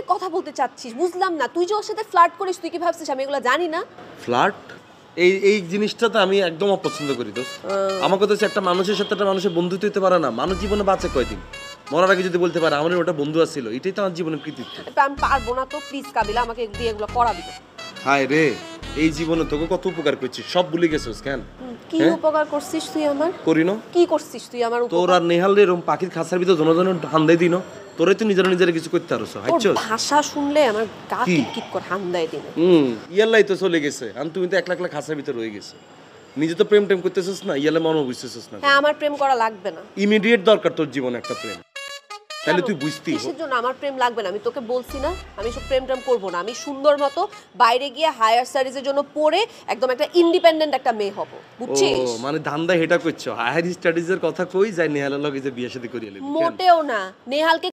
তুই কথা বলতে চাচ্ছিস বুঝলাম না তুই যে ওর সাথে ফ্লার্ট করিস তুই কি ভাবছিস আমি এগুলো জানি না ফ্লার্ট এই এই জিনিসটা তো আমি একদম অপছন্দ করি দোস্ত আমাকে তো একটা মানুষের সাথে একটা মানুষের বন্ধুত্ব হতে পারে না মানুষ জীবনে বাঁচে কয়দিন মরার আগে যদি বলতে পারে আমার ওটা বন্ধু আছিল এটাই তো আমার জীবনের কৃতিত্ব আমি পারবো না তো প্লিজ কাবিলা আমাকে দিয়ে এগুলো করাবি হায় রে এই জীবনে তোকে কত উপকার করছিস সব ভুলে গেছিস কেন কি হ্যাঁ? উপকার করছিস তুই আমার করিনো কি করছিস তুই আমার তোর আর নেহাল রে এরকম পাখির খাঁচার ভিতর জনজন ঢান্দে দিনো তোরে তো নিজের নিজের কিছু করতে হাইছো ভাষা শুনলে আমার গা কিক করে হান দেয় দিন হুম তো চলে গেছে তুমি তো রয়ে নিজে তো প্রেম টেম করতেছিস না ইয়ালে মনও বুঝতেছিস না হ্যাঁ আমার প্রেম করা লাগবে না ইমিডিয়েট দরকার তোর জীবনে একটা প্রেম তাহলে তুই বুঝতি কিসের জন্য আমার প্রেম লাগবে না আমি তোকে বলছি না আমি সব প্রেম টেম না আমি সুন্দর মতো বাইরে গিয়ে হায়ার স্টাডিজের জন্য পড়ে একদম একটা ইন্ডিপেন্ডেন্ট একটা মেয়ে হব বুঝছিস ও মানে ধান্দা হেটা করছো হায়ার স্টাডিজের কথা কই যায় নেহালের লগে যে বিয়ে শাদী করিয়ে মোটেও না নেহালকে